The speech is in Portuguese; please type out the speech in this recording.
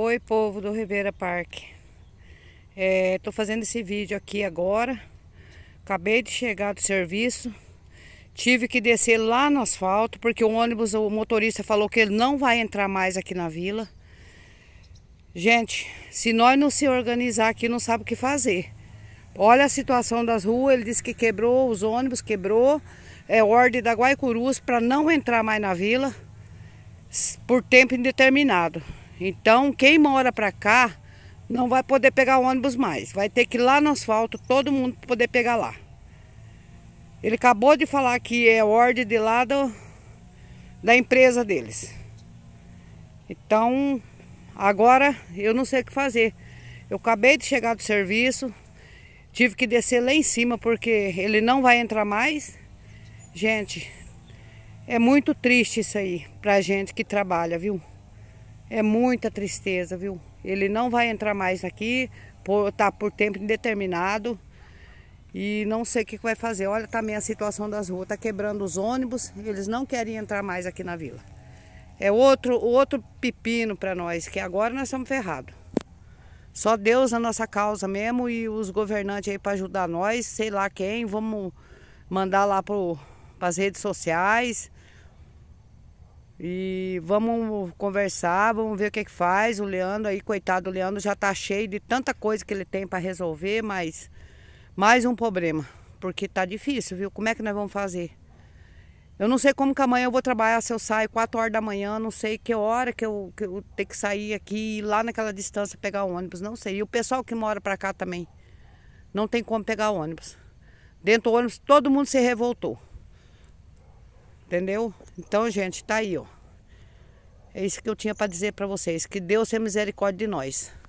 Oi, povo do Ribeira Park. Estou é, fazendo esse vídeo aqui agora. Acabei de chegar do serviço. Tive que descer lá no asfalto, porque o ônibus, o motorista falou que ele não vai entrar mais aqui na vila. Gente, se nós não se organizar aqui, não sabe o que fazer. Olha a situação das ruas, ele disse que quebrou os ônibus, quebrou. É ordem da Guaicurus para não entrar mais na vila por tempo indeterminado. Então, quem mora para cá não vai poder pegar ônibus mais. Vai ter que ir lá no asfalto, todo mundo poder pegar lá. Ele acabou de falar que é ordem de lá do, da empresa deles. Então, agora eu não sei o que fazer. Eu acabei de chegar do serviço, tive que descer lá em cima porque ele não vai entrar mais. Gente, é muito triste isso aí pra gente que trabalha, viu? É muita tristeza, viu? Ele não vai entrar mais aqui, por, tá por tempo indeterminado. E não sei o que, vai fazer. Olha também tá a situação das ruas, tá quebrando os ônibus, eles não querem entrar mais aqui na vila. É outro, outro pepino para nós, que agora nós estamos ferrados. Só Deus a nossa causa mesmo e os governantes aí para ajudar nós, sei lá quem, vamos mandar lá para as redes sociais, e vamos conversar, vamos ver o que, que faz. O Leandro aí, coitado, o Leandro já tá cheio de tanta coisa que ele tem para resolver, mas mais um problema, porque tá difícil, viu? Como é que nós vamos fazer? Eu não sei como que amanhã eu vou trabalhar, se eu saio 4 horas da manhã, não sei que hora que eu, que eu tenho que sair aqui e lá naquela distância pegar ônibus, não sei. E o pessoal que mora para cá também, não tem como pegar ônibus. Dentro do ônibus todo mundo se revoltou. Entendeu? Então, gente, tá aí, ó. É isso que eu tinha para dizer para vocês. Que Deus tenha misericórdia de nós.